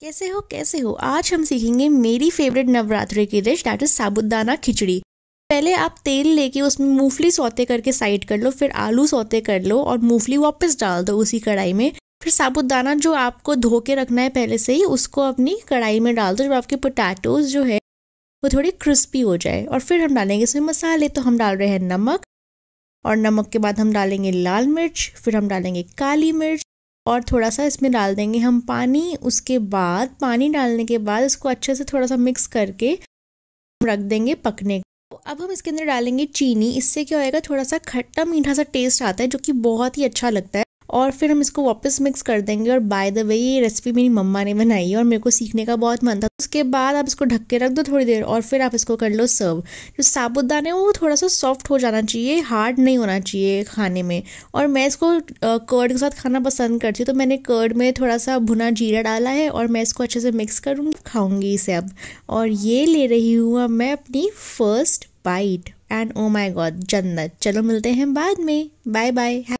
कैसे हो कैसे हो आज हम सीखेंगे मेरी फेवरेट नवरात्रि की dish that is sabudana khichdi पहले आप तेल लेके उसमें मूंगफली सौते करके साइड कर लो फिर आलू सौते कर लो और मूंगफली वापस डाल दो उसी कढ़ाई में फिर साबुदाना जो आपको धो के रखना है पहले से ही उसको अपनी कढ़ाई में डाल दो जब आपके पोटैटोज जो है वो थोड़ी क्रिस्पी हो जाए और फिर हम डालेंगे इसमें मसाले तो हम डाल रहे हैं नमक और नमक के बाद हम डालेंगे लाल मिर्च फिर हम डालेंगे काली मिर्च और थोड़ा सा इसमें डाल देंगे हम पानी उसके बाद पानी डालने के बाद इसको अच्छे से थोड़ा सा मिक्स करके रख देंगे पकने तो अब हम इसके अंदर डालेंगे चीनी इससे क्या होएगा थोड़ा सा खट्टा मीठा सा टेस्ट आता है जो कि बहुत ही अच्छा लगता है और फिर हम इसको वापस मिक्स कर देंगे और बाय द वे ये रेसिपी मेरी मम्मा ने बनाई है और मेरे को सीखने का बहुत मन था उसके बाद आप इसको ढक के रख दो थोड़ी देर और फिर आप इसको कर लो सर्व जो साबुदाना है वो थोड़ा सा सॉफ्ट हो जाना चाहिए हार्ड नहीं होना चाहिए खाने में और मैं इसको कर्ड के साथ खाना पसंद करती हूँ तो मैंने कर्ड में थोड़ा सा भुना जीरा डाला है और मैं इसको अच्छे से मिक्स करूँ खाऊँगी इसे अब और ये ले रही हूँ मैं अपनी first bite and oh my god जन्नत चलो मिलते हैं बाद में बाय बाय